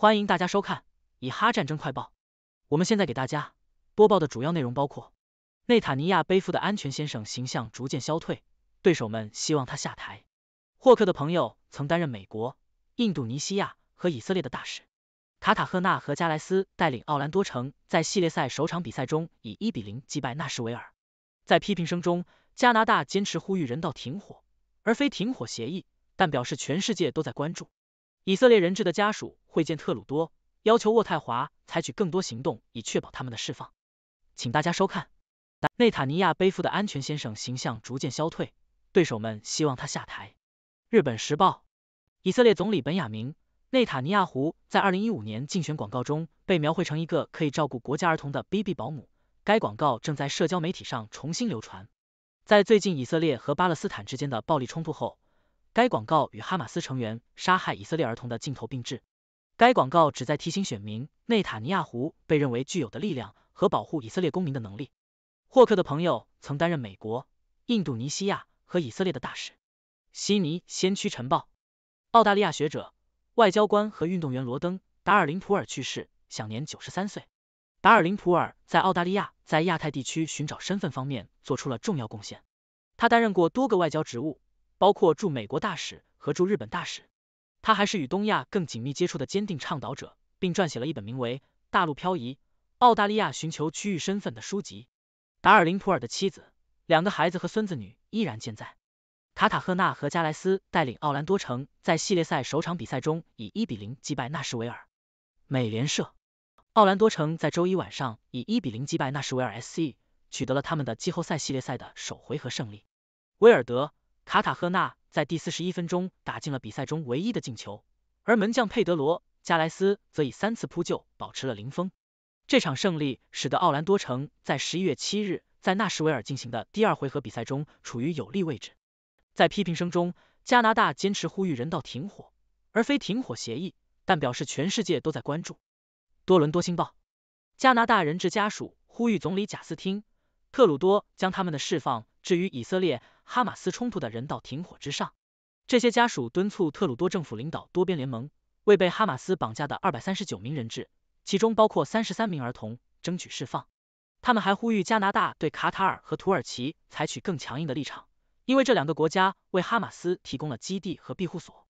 欢迎大家收看《以哈战争快报》。我们现在给大家播报的主要内容包括：内塔尼亚背负的安全先生形象逐渐消退，对手们希望他下台。霍克的朋友曾担任美国、印度尼西亚和以色列的大使。卡塔赫纳和加莱斯带领奥兰多城在系列赛首场比赛中以一比零击败纳什维尔。在批评声中，加拿大坚持呼吁人道停火而非停火协议，但表示全世界都在关注以色列人质的家属。会见特鲁多，要求渥太华采取更多行动以确保他们的释放。请大家收看。内塔尼亚背负的安全先生形象逐渐消退，对手们希望他下台。日本时报，以色列总理本雅明·内塔尼亚胡在二零一五年竞选广告中被描绘成一个可以照顾国家儿童的 BB 保姆，该广告正在社交媒体上重新流传。在最近以色列和巴勒斯坦之间的暴力冲突后，该广告与哈马斯成员杀害以色列儿童的镜头并置。该广告旨在提醒选民，内塔尼亚胡被认为具有的力量和保护以色列公民的能力。霍克的朋友曾担任美国、印度尼西亚和以色列的大使。悉尼先驱晨报，澳大利亚学者、外交官和运动员罗登·达尔林普尔去世，享年九十三岁。达尔林普尔在澳大利亚在亚太地区寻找身份方面做出了重要贡献。他担任过多个外交职务，包括驻美国大使和驻日本大使。他还是与东亚更紧密接触的坚定倡导者，并撰写了一本名为《大陆漂移：澳大利亚寻求区域身份》的书籍。达尔林普尔的妻子、两个孩子和孙子女依然健在。卡塔赫纳和加莱斯带领奥兰多城在系列赛首场比赛中以一比零击败纳什维尔。美联社。奥兰多城在周一晚上以一比零击败纳什维尔 SC，取得了他们的季后赛系列赛的首回合胜利。威尔德。卡塔赫纳在第四十一分钟打进了比赛中唯一的进球，而门将佩德罗·加莱斯则以三次扑救保持了零封。这场胜利使得奥兰多城在十一月七日在纳什维尔进行的第二回合比赛中处于有利位置。在批评声中，加拿大坚持呼吁人道停火，而非停火协议，但表示全世界都在关注。多伦多星报：加拿大人质家属呼吁总理贾斯汀·特鲁多将他们的释放置于以色列。哈马斯冲突的人道停火之上，这些家属敦促特鲁多政府领导多边联盟为被哈马斯绑架的二百三十九名人质，其中包括三十三名儿童，争取释放。他们还呼吁加拿大对卡塔尔和土耳其采取更强硬的立场，因为这两个国家为哈马斯提供了基地和庇护所。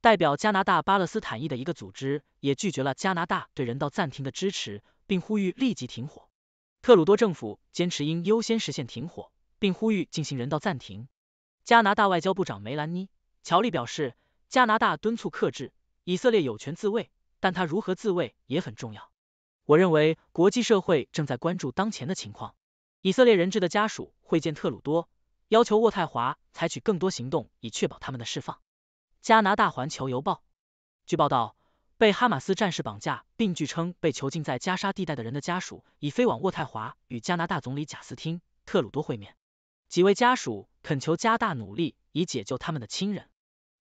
代表加拿大巴勒斯坦裔的一个组织也拒绝了加拿大对人道暂停的支持，并呼吁立即停火。特鲁多政府坚持应优先实现停火。并呼吁进行人道暂停。加拿大外交部长梅兰妮·乔利表示，加拿大敦促克制，以色列有权自卫，但他如何自卫也很重要。我认为国际社会正在关注当前的情况。以色列人质的家属会见特鲁多，要求渥太华采取更多行动以确保他们的释放。加拿大环球邮报，据报道，被哈马斯战士绑架并据称被囚禁在加沙地带的人的家属已飞往渥太华与加拿大总理贾斯汀·特鲁多会面。几位家属恳求加大努力以解救他们的亲人。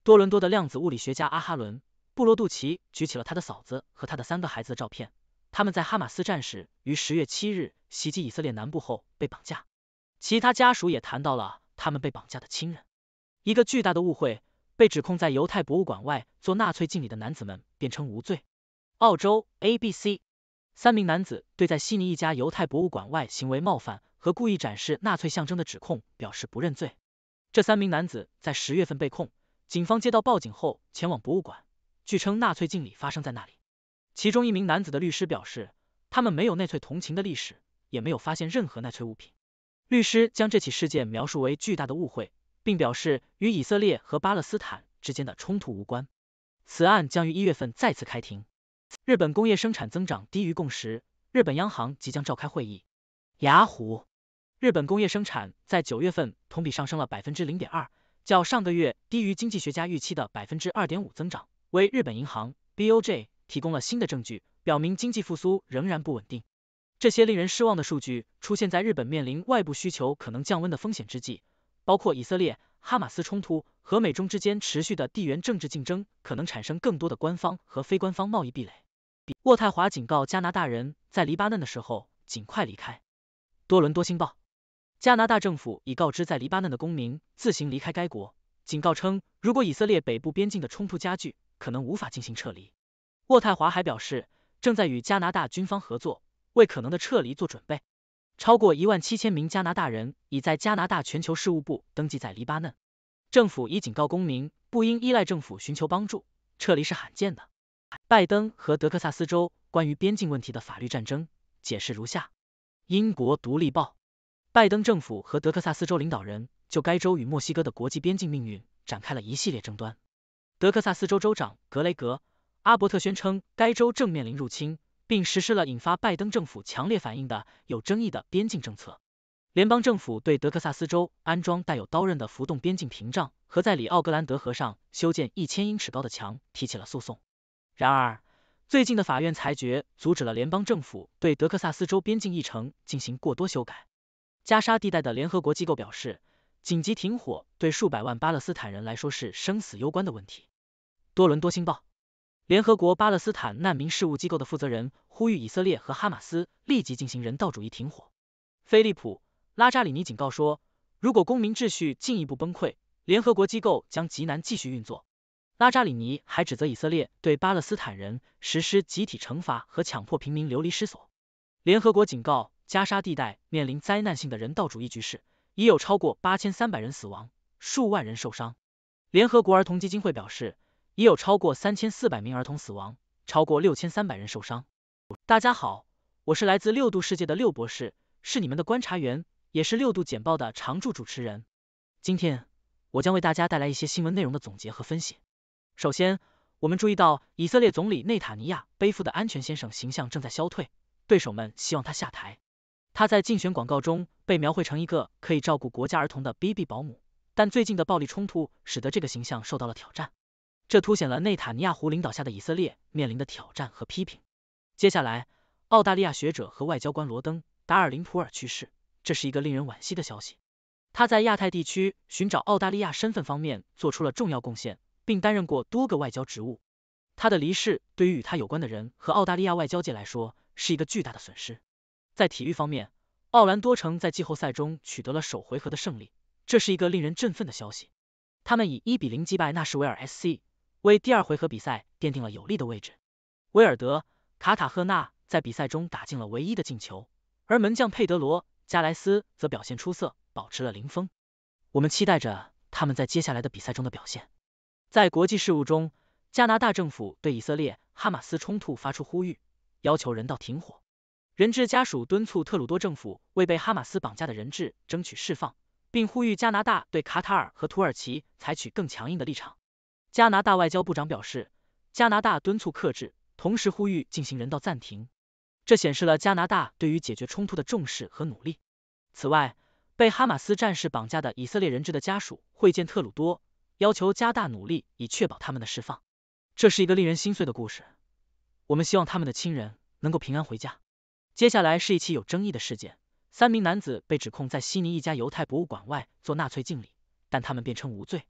多伦多的量子物理学家阿哈伦·布罗杜奇举起了他的嫂子和他的三个孩子的照片。他们在哈马斯战士于十月七日袭击以色列南部后被绑架。其他家属也谈到了他们被绑架的亲人。一个巨大的误会，被指控在犹太博物馆外做纳粹敬礼的男子们辩称无罪。澳洲 ABC，三名男子对在悉尼一家犹太博物馆外行为冒犯。和故意展示纳粹象征的指控表示不认罪。这三名男子在十月份被控，警方接到报警后前往博物馆，据称纳粹敬礼发生在那里。其中一名男子的律师表示，他们没有纳粹同情的历史，也没有发现任何纳粹物品。律师将这起事件描述为巨大的误会，并表示与以色列和巴勒斯坦之间的冲突无关。此案将于一月份再次开庭。日本工业生产增长低于共识，日本央行即将召开会议。雅虎。日本工业生产在九月份同比上升了百分之零点二，较上个月低于经济学家预期的百分之二点五增长，为日本银行 （BOJ） 提供了新的证据，表明经济复苏仍然不稳定。这些令人失望的数据出现在日本面临外部需求可能降温的风险之际，包括以色列哈马斯冲突和美中之间持续的地缘政治竞争，可能产生更多的官方和非官方贸易壁垒。渥太华警告加拿大人在黎巴嫩的时候尽快离开。多伦多星报。加拿大政府已告知在黎巴嫩的公民自行离开该国，警告称如果以色列北部边境的冲突加剧，可能无法进行撤离。渥太华还表示正在与加拿大军方合作，为可能的撤离做准备。超过一万七千名加拿大人已在加拿大全球事务部登记在黎巴嫩。政府已警告公民不应依赖政府寻求帮助，撤离是罕见的。拜登和德克萨斯州关于边境问题的法律战争解释如下：英国独立报。拜登政府和德克萨斯州领导人就该州与墨西哥的国际边境命运展开了一系列争端。德克萨斯州州长格雷格·阿伯特宣称该州正面临入侵，并实施了引发拜登政府强烈反应的有争议的边境政策。联邦政府对德克萨斯州安装带有刀刃的浮动边境屏障和在里奥格兰德河上修建一千英尺高的墙提起了诉讼。然而，最近的法院裁决阻止了联邦政府对德克萨斯州边境议程进行过多修改。加沙地带的联合国机构表示，紧急停火对数百万巴勒斯坦人来说是生死攸关的问题。多伦多星报，联合国巴勒斯坦难民事务机构的负责人呼吁以色列和哈马斯立即进行人道主义停火。菲利普·拉扎里尼警告说，如果公民秩序进一步崩溃，联合国机构将极难继续运作。拉扎里尼还指责以色列对巴勒斯坦人实施集体惩罚和强迫平民流离失所。联合国警告。加沙地带面临灾难性的人道主义局势，已有超过八千三百人死亡，数万人受伤。联合国儿童基金会表示，已有超过三千四百名儿童死亡，超过六千三百人受伤。大家好，我是来自六度世界的六博士，是你们的观察员，也是六度简报的常驻主持人。今天我将为大家带来一些新闻内容的总结和分析。首先，我们注意到以色列总理内塔尼亚背负的安全先生形象正在消退，对手们希望他下台。他在竞选广告中被描绘成一个可以照顾国家儿童的 BB 保姆，但最近的暴力冲突使得这个形象受到了挑战，这凸显了内塔尼亚胡领导下的以色列面临的挑战和批评。接下来，澳大利亚学者和外交官罗登·达尔林普尔去世，这是一个令人惋惜的消息。他在亚太地区寻找澳大利亚身份方面做出了重要贡献，并担任过多个外交职务。他的离世对于与他有关的人和澳大利亚外交界来说是一个巨大的损失。在体育方面，奥兰多城在季后赛中取得了首回合的胜利，这是一个令人振奋的消息。他们以一比零击败纳什维尔 S C，为第二回合比赛奠定了有利的位置。威尔德、卡塔赫纳在比赛中打进了唯一的进球，而门将佩德罗·加莱斯则表现出色，保持了零封。我们期待着他们在接下来的比赛中的表现。在国际事务中，加拿大政府对以色列哈马斯冲突发出呼吁，要求人道停火。人质家属敦促特鲁多政府为被哈马斯绑架的人质争取释放，并呼吁加拿大对卡塔尔和土耳其采取更强硬的立场。加拿大外交部长表示，加拿大敦促克制，同时呼吁进行人道暂停，这显示了加拿大对于解决冲突的重视和努力。此外，被哈马斯战士绑架的以色列人质的家属会见特鲁多，要求加大努力以确保他们的释放。这是一个令人心碎的故事，我们希望他们的亲人能够平安回家。接下来是一起有争议的事件，三名男子被指控在悉尼一家犹太博物馆外做纳粹敬礼，但他们辩称无罪。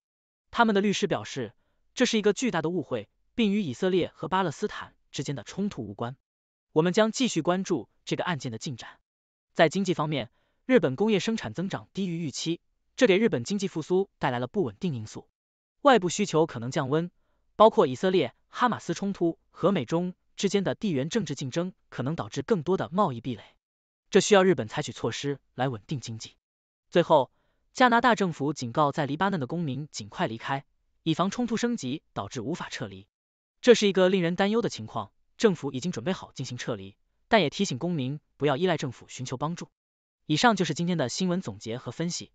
他们的律师表示，这是一个巨大的误会，并与以色列和巴勒斯坦之间的冲突无关。我们将继续关注这个案件的进展。在经济方面，日本工业生产增长低于预期，这给日本经济复苏带来了不稳定因素。外部需求可能降温，包括以色列哈马斯冲突和美中。之间的地缘政治竞争可能导致更多的贸易壁垒，这需要日本采取措施来稳定经济。最后，加拿大政府警告在黎巴嫩的公民尽快离开，以防冲突升级导致无法撤离。这是一个令人担忧的情况，政府已经准备好进行撤离，但也提醒公民不要依赖政府寻求帮助。以上就是今天的新闻总结和分析，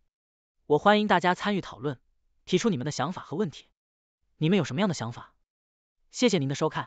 我欢迎大家参与讨论，提出你们的想法和问题。你们有什么样的想法？谢谢您的收看。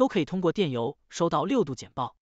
都可以通过电邮收到六度简报。